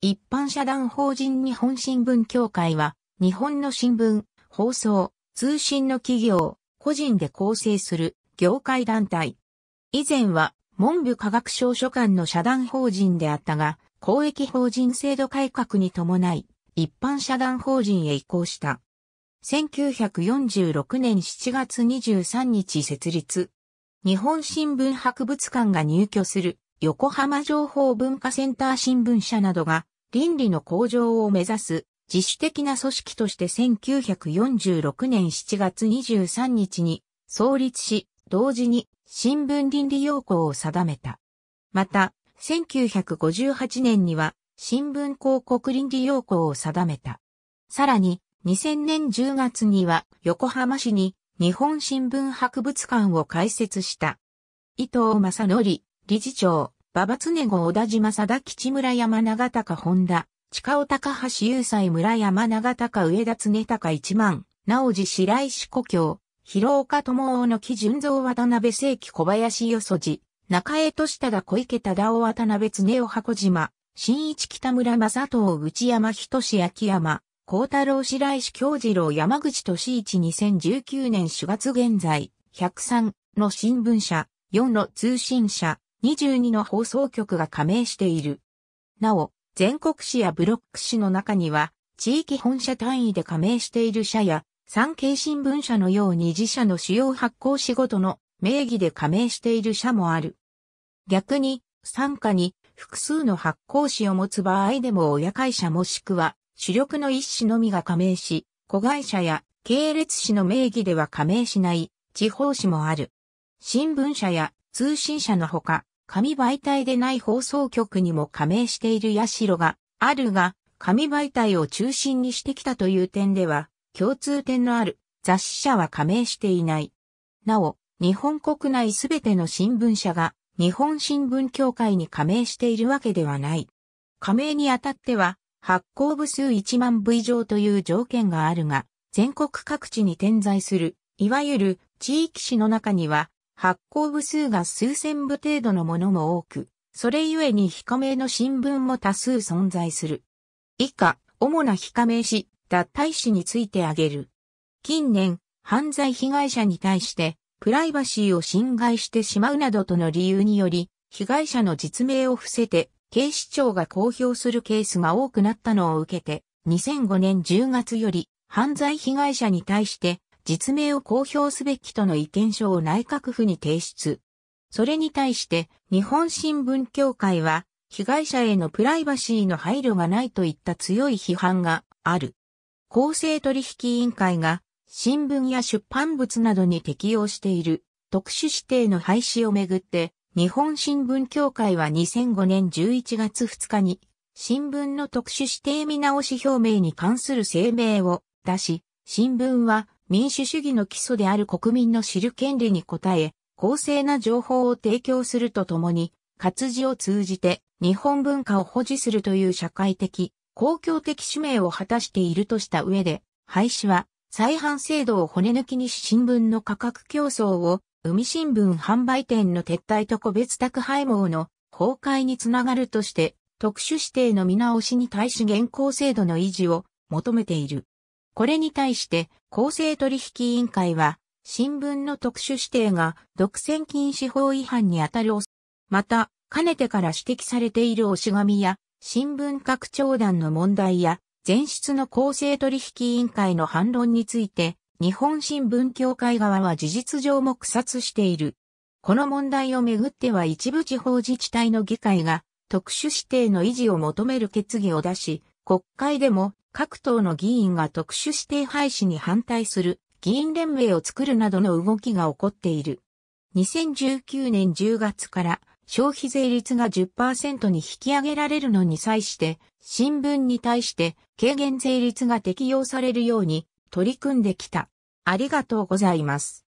一般社団法人日本新聞協会は、日本の新聞、放送、通信の企業、個人で構成する業界団体。以前は文部科学省所管の社団法人であったが、公益法人制度改革に伴い、一般社団法人へ移行した。1946年7月23日設立。日本新聞博物館が入居する横浜情報文化センター新聞社などが倫理の向上を目指す自主的な組織として1946年7月23日に創立し、同時に新聞倫理要項を定めた。また、1958年には新聞広告倫理要項を定めた。さらに、2000年10月には横浜市に日本新聞博物館を開設した。伊藤正則、理事長、馬場常子小田島貞吉村山長高本田、近尾高橋雄斎村山長高上田常高一万、直次白石故郷、広岡智夫の木純造渡辺正規小林よそじ、中江俊忠小池忠夫渡辺常夫箱島、新一北村正藤内山仁秋山、高太郎白石京次郎山口俊一2019年4月現在、103の新聞社、4の通信社、22の放送局が加盟している。なお、全国市やブロック市の中には、地域本社単位で加盟している社や、産経新聞社のように自社の主要発行仕事の名義で加盟している社もある。逆に、参加に複数の発行紙を持つ場合でも親会社もしくは主力の一紙のみが加盟し、子会社や系列紙の名義では加盟しない地方紙もある。新聞社や通信社のほか、紙媒体でない放送局にも加盟している社があるが、紙媒体を中心にしてきたという点では、共通点のある雑誌社は加盟していない。なお、日本国内すべての新聞社が日本新聞協会に加盟しているわけではない。加盟にあたっては、発行部数1万部以上という条件があるが、全国各地に点在する、いわゆる地域紙の中には、発行部数が数千部程度のものも多く、それゆえに非加盟の新聞も多数存在する。以下、主な非加盟誌、脱退誌について挙げる。近年、犯罪被害者に対して、プライバシーを侵害してしまうなどとの理由により、被害者の実名を伏せて、警視庁が公表するケースが多くなったのを受けて、2005年10月より、犯罪被害者に対して、実名を公表すべきとの意見書を内閣府に提出。それに対して日本新聞協会は被害者へのプライバシーの配慮がないといった強い批判がある。公正取引委員会が新聞や出版物などに適用している特殊指定の廃止をめぐって日本新聞協会は2005年11月2日に新聞の特殊指定見直し表明に関する声明を出し、新聞は民主主義の基礎である国民の知る権利に応え、公正な情報を提供するとともに、活字を通じて日本文化を保持するという社会的、公共的使命を果たしているとした上で、廃止は再販制度を骨抜きにし新聞の価格競争を海新聞販売店の撤退と個別宅配網の崩壊につながるとして特殊指定の見直しに対し現行制度の維持を求めている。これに対して公正取引委員会は新聞の特殊指定が独占禁止法違反に当たる。また、かねてから指摘されている押し紙や新聞拡張団の問題や前出の公正取引委員会の反論について日本新聞協会側は事実上も苦殺している。この問題をめぐっては一部地方自治体の議会が特殊指定の維持を求める決議を出し、国会でも各党の議員が特殊指定廃止に反対する議員連盟を作るなどの動きが起こっている。2019年10月から消費税率が10%に引き上げられるのに際して、新聞に対して軽減税率が適用されるように取り組んできた。ありがとうございます。